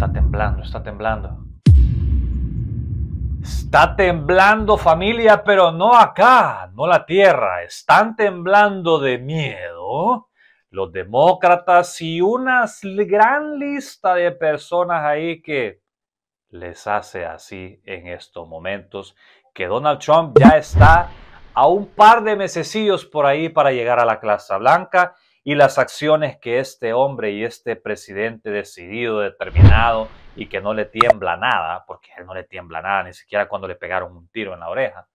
Está temblando, está temblando. Está temblando familia, pero no acá, no la tierra. Están temblando de miedo los demócratas y una gran lista de personas ahí que les hace así en estos momentos que Donald Trump ya está a un par de mesecillos por ahí para llegar a la Casa Blanca y las acciones que este hombre y este presidente decidido, determinado y que no le tiembla nada, porque él no le tiembla nada, ni siquiera cuando le pegaron un tiro en la oreja,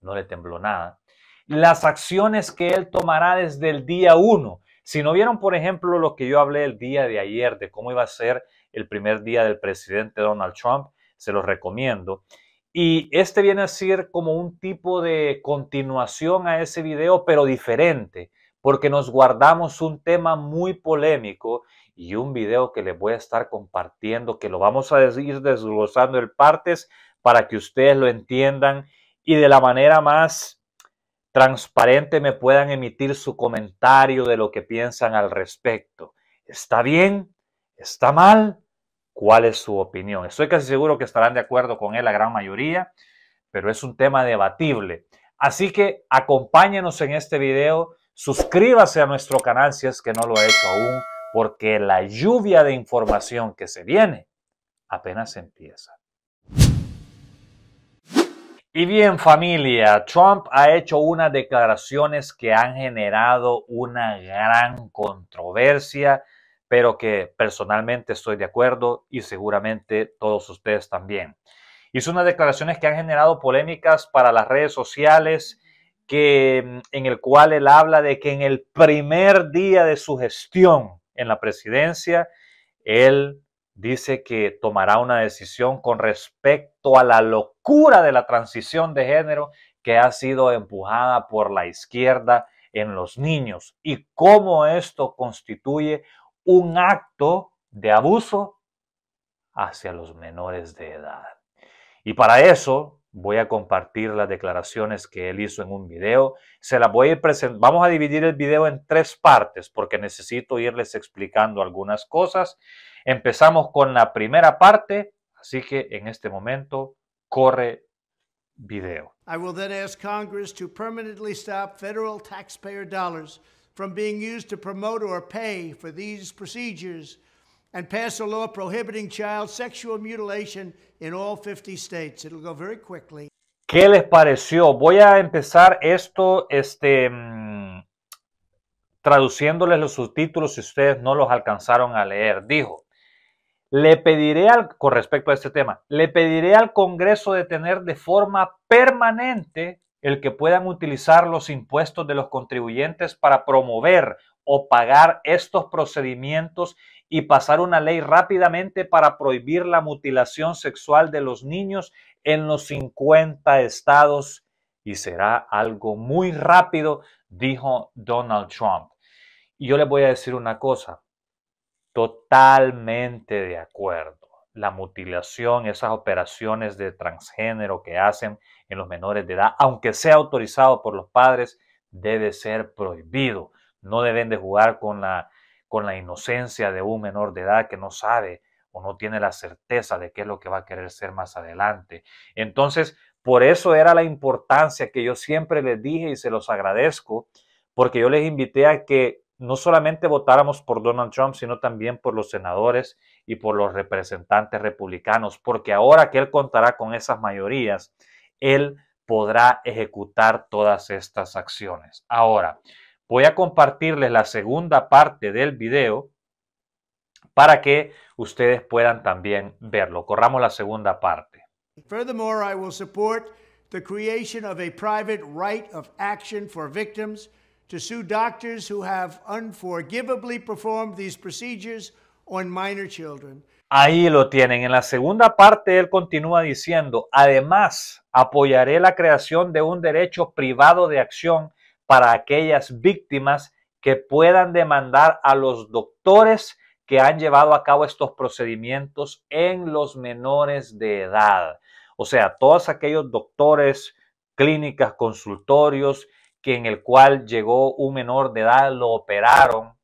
no le tembló nada. Las acciones que él tomará desde el día uno. Si no vieron, por ejemplo, lo que yo hablé el día de ayer de cómo iba a ser el primer día del presidente Donald Trump, se los recomiendo. Y este viene a ser como un tipo de continuación a ese video, pero diferente porque nos guardamos un tema muy polémico y un video que les voy a estar compartiendo, que lo vamos a ir desglosando en partes para que ustedes lo entiendan y de la manera más transparente me puedan emitir su comentario de lo que piensan al respecto. ¿Está bien? ¿Está mal? ¿Cuál es su opinión? Estoy casi seguro que estarán de acuerdo con él la gran mayoría, pero es un tema debatible. Así que acompáñenos en este video Suscríbase a nuestro canal si es que no lo ha hecho aún, porque la lluvia de información que se viene apenas empieza. Y bien familia, Trump ha hecho unas declaraciones que han generado una gran controversia, pero que personalmente estoy de acuerdo y seguramente todos ustedes también. Hizo unas declaraciones que han generado polémicas para las redes sociales que, mm, en el cual él habla de que en el primer día de su gestión en la presidencia, él dice que tomará una decisión con respecto a la locura de la transición de género que ha sido empujada por la izquierda en los niños y cómo esto constituye un acto de abuso hacia los menores de edad. Y para eso voy a compartir las declaraciones que él hizo en un video. Se voy Vamos a dividir el video en tres partes porque necesito irles explicando algunas cosas. Empezamos con la primera parte, así que en este momento corre video. I will then ask Congress to permanently stop federal taxpayer dollars from being used to promote or pay for these procedures and pass a law prohibiting child sexual mutilation in all 50 states. It'll go very quickly. ¿Qué les pareció? Voy a empezar esto este mm, traduciéndoles los subtítulos si ustedes no los alcanzaron a leer. Dijo, le pediré al, con respecto a este tema, le pediré al Congreso tener de forma permanente el que puedan utilizar los impuestos de los contribuyentes para promover o pagar estos procedimientos y pasar una ley rápidamente para prohibir la mutilación sexual de los niños en los 50 estados y será algo muy rápido, dijo Donald Trump. Y yo le voy a decir una cosa, totalmente de acuerdo. La mutilación, esas operaciones de transgénero que hacen en los menores de edad, aunque sea autorizado por los padres, debe ser prohibido. No deben de jugar con la, con la inocencia de un menor de edad que no sabe o no tiene la certeza de qué es lo que va a querer ser más adelante. Entonces, por eso era la importancia que yo siempre les dije y se los agradezco, porque yo les invité a que no solamente votáramos por Donald Trump, sino también por los senadores y por los representantes republicanos, porque ahora que él contará con esas mayorías, él podrá ejecutar todas estas acciones. Ahora, Voy a compartirles la segunda parte del video para que ustedes puedan también verlo. Corramos la segunda parte. Ahí lo tienen. En la segunda parte él continúa diciendo, además, apoyaré la creación de un derecho privado de acción para aquellas víctimas que puedan demandar a los doctores que han llevado a cabo estos procedimientos en los menores de edad. O sea, todos aquellos doctores, clínicas, consultorios, que en el cual llegó un menor de edad, lo operaron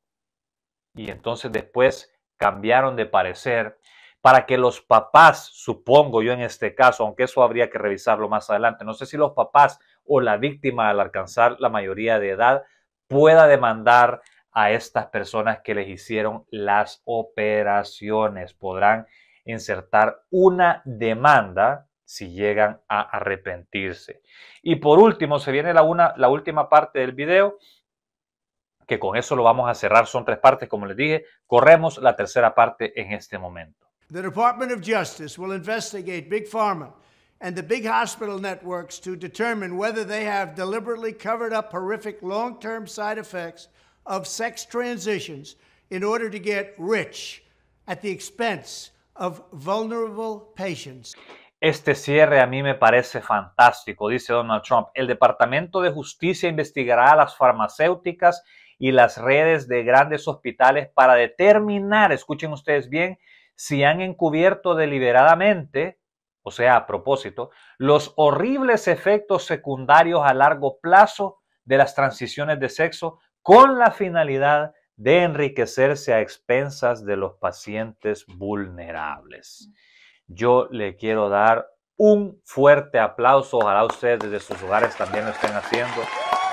y entonces después cambiaron de parecer para que los papás, supongo yo en este caso, aunque eso habría que revisarlo más adelante, no sé si los papás o la víctima al alcanzar la mayoría de edad pueda demandar a estas personas que les hicieron las operaciones. Podrán insertar una demanda si llegan a arrepentirse. Y por último, se viene la, una, la última parte del video, que con eso lo vamos a cerrar. Son tres partes, como les dije. Corremos la tercera parte en este momento. The Department of Justice will investigate Big Pharma and the big hospital networks to determine whether they have deliberately covered up horrific long term side effects of sex transitions in order to get rich at the expense of vulnerable patients. Este cierre a mí me parece fantástico, dice Donald Trump. El Departamento de Justicia investigará a las farmacéuticas y las redes de grandes hospitales para determinar, escuchen ustedes bien, si han encubierto deliberadamente, o sea, a propósito, los horribles efectos secundarios a largo plazo de las transiciones de sexo con la finalidad de enriquecerse a expensas de los pacientes vulnerables. Yo le quiero dar un fuerte aplauso, ojalá ustedes desde sus hogares también lo estén haciendo,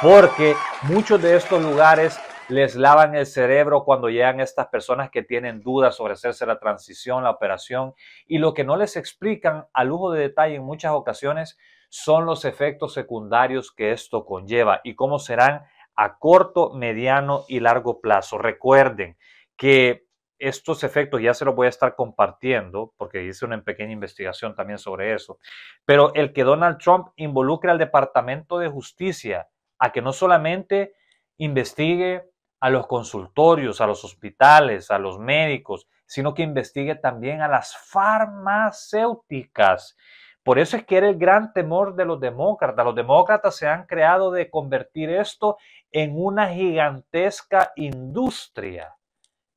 porque muchos de estos lugares les lavan el cerebro cuando llegan estas personas que tienen dudas sobre hacerse la transición, la operación, y lo que no les explican a lujo de detalle en muchas ocasiones son los efectos secundarios que esto conlleva y cómo serán a corto, mediano y largo plazo. Recuerden que estos efectos ya se los voy a estar compartiendo porque hice una pequeña investigación también sobre eso, pero el que Donald Trump involucre al Departamento de Justicia a que no solamente investigue a los consultorios, a los hospitales, a los médicos, sino que investigue también a las farmacéuticas. Por eso es que era el gran temor de los demócratas. Los demócratas se han creado de convertir esto en una gigantesca industria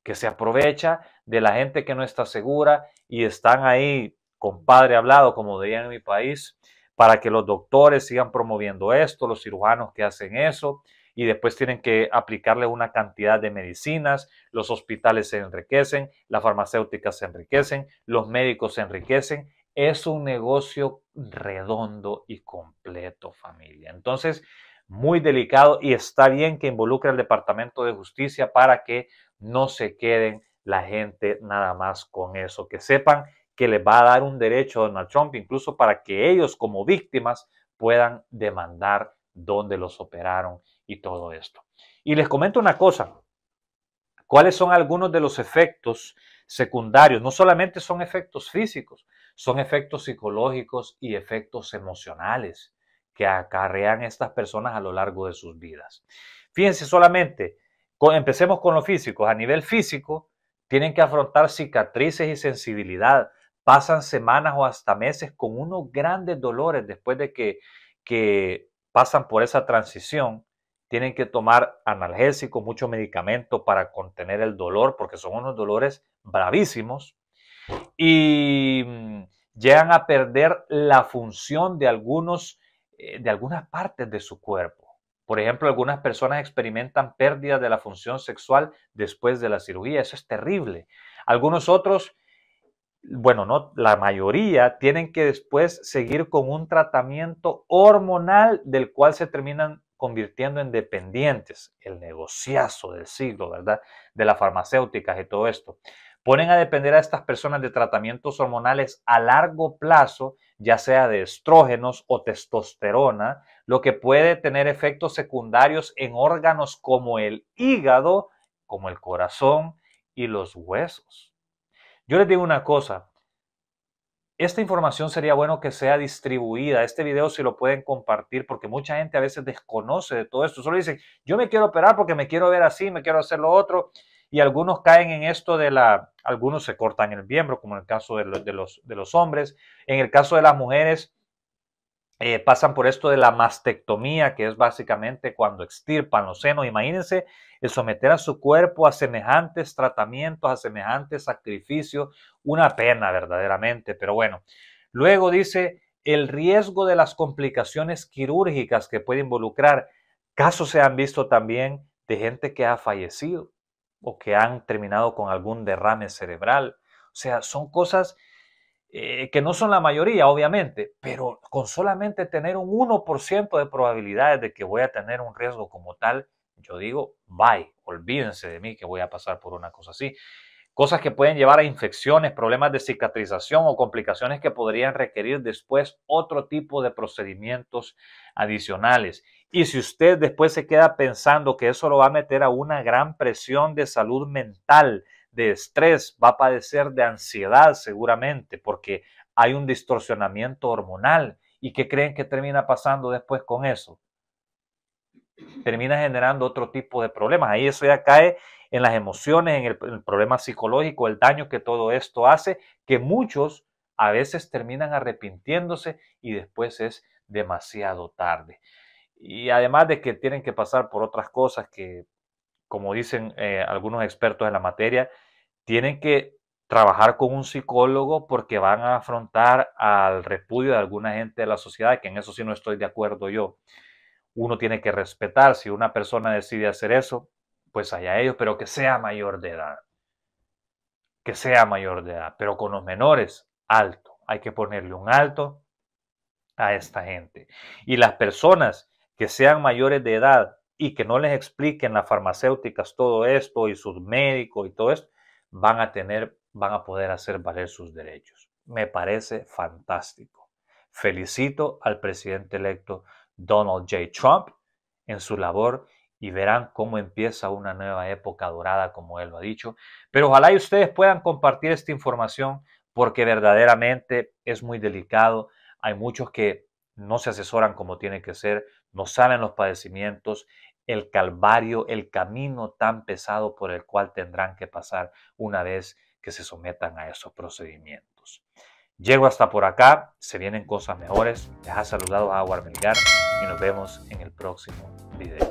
que se aprovecha de la gente que no está segura y están ahí, compadre hablado, como dirían en mi país, para que los doctores sigan promoviendo esto, los cirujanos que hacen eso, y después tienen que aplicarle una cantidad de medicinas, los hospitales se enriquecen, las farmacéuticas se enriquecen, los médicos se enriquecen. Es un negocio redondo y completo, familia. Entonces, muy delicado y está bien que involucre al Departamento de Justicia para que no se queden la gente nada más con eso, que sepan que le va a dar un derecho a Donald Trump, incluso para que ellos como víctimas puedan demandar dónde los operaron y todo esto. Y les comento una cosa, cuáles son algunos de los efectos secundarios. No solamente son efectos físicos, son efectos psicológicos y efectos emocionales que acarrean estas personas a lo largo de sus vidas. Fíjense solamente, empecemos con lo físicos. A nivel físico, tienen que afrontar cicatrices y sensibilidad. Pasan semanas o hasta meses con unos grandes dolores después de que pasan por esa transición, tienen que tomar analgésicos, mucho medicamento para contener el dolor, porque son unos dolores bravísimos, y mm, llegan a perder la función de, algunos, eh, de algunas partes de su cuerpo. Por ejemplo, algunas personas experimentan pérdida de la función sexual después de la cirugía. Eso es terrible. Algunos otros bueno, no, la mayoría tienen que después seguir con un tratamiento hormonal del cual se terminan convirtiendo en dependientes, el negociazo del siglo, ¿verdad? De las farmacéuticas y todo esto. Ponen a depender a estas personas de tratamientos hormonales a largo plazo, ya sea de estrógenos o testosterona, lo que puede tener efectos secundarios en órganos como el hígado, como el corazón y los huesos. Yo les digo una cosa, esta información sería bueno que sea distribuida. Este video si lo pueden compartir porque mucha gente a veces desconoce de todo esto. Solo dicen, yo me quiero operar porque me quiero ver así, me quiero hacer lo otro. Y algunos caen en esto de la, algunos se cortan el miembro, como en el caso de los, de los, de los hombres. En el caso de las mujeres, eh, pasan por esto de la mastectomía, que es básicamente cuando extirpan los senos. Imagínense el someter a su cuerpo a semejantes tratamientos, a semejantes sacrificios, una pena verdaderamente, pero bueno. Luego dice el riesgo de las complicaciones quirúrgicas que puede involucrar. Casos se han visto también de gente que ha fallecido o que han terminado con algún derrame cerebral. O sea, son cosas eh, que no son la mayoría, obviamente, pero con solamente tener un 1% de probabilidades de que voy a tener un riesgo como tal, yo digo, bye, olvídense de mí que voy a pasar por una cosa así. Cosas que pueden llevar a infecciones, problemas de cicatrización o complicaciones que podrían requerir después otro tipo de procedimientos adicionales. Y si usted después se queda pensando que eso lo va a meter a una gran presión de salud mental, de estrés, va a padecer de ansiedad seguramente, porque hay un distorsionamiento hormonal. ¿Y qué creen que termina pasando después con eso? Termina generando otro tipo de problemas. Ahí eso ya cae en las emociones, en el, problema psicológico, el daño que todo esto hace, que muchos a veces terminan arrepintiéndose y después es demasiado tarde. Y además de que tienen que pasar por otras cosas que como dicen eh, algunos expertos en la materia, tienen que trabajar con un psicólogo porque van a afrontar al repudio de alguna gente de la sociedad, que en eso sí no estoy de acuerdo yo. Uno tiene que respetar, si una persona decide hacer eso, pues allá ellos, pero que sea mayor de edad. Que sea mayor de edad, pero con los menores, alto. Hay que ponerle un alto a esta gente. Y las personas que sean mayores de edad y que no les expliquen las farmacéuticas todo esto y sus médicos y todo esto, van a tener, van a poder hacer valer sus derechos. Me parece fantástico. Felicito al presidente electo Donald J. Trump en su labor y verán cómo empieza una nueva época dorada, como él lo ha dicho. Pero ojalá y ustedes puedan compartir esta información porque verdaderamente es muy delicado. Hay muchos que no se asesoran como tiene que ser, no salen los padecimientos, el calvario, el camino tan pesado por el cual tendrán que pasar una vez que se sometan a esos procedimientos. Llego hasta por acá, se vienen cosas mejores. Les ha saludado Aguar Melgar y nos vemos en el próximo video.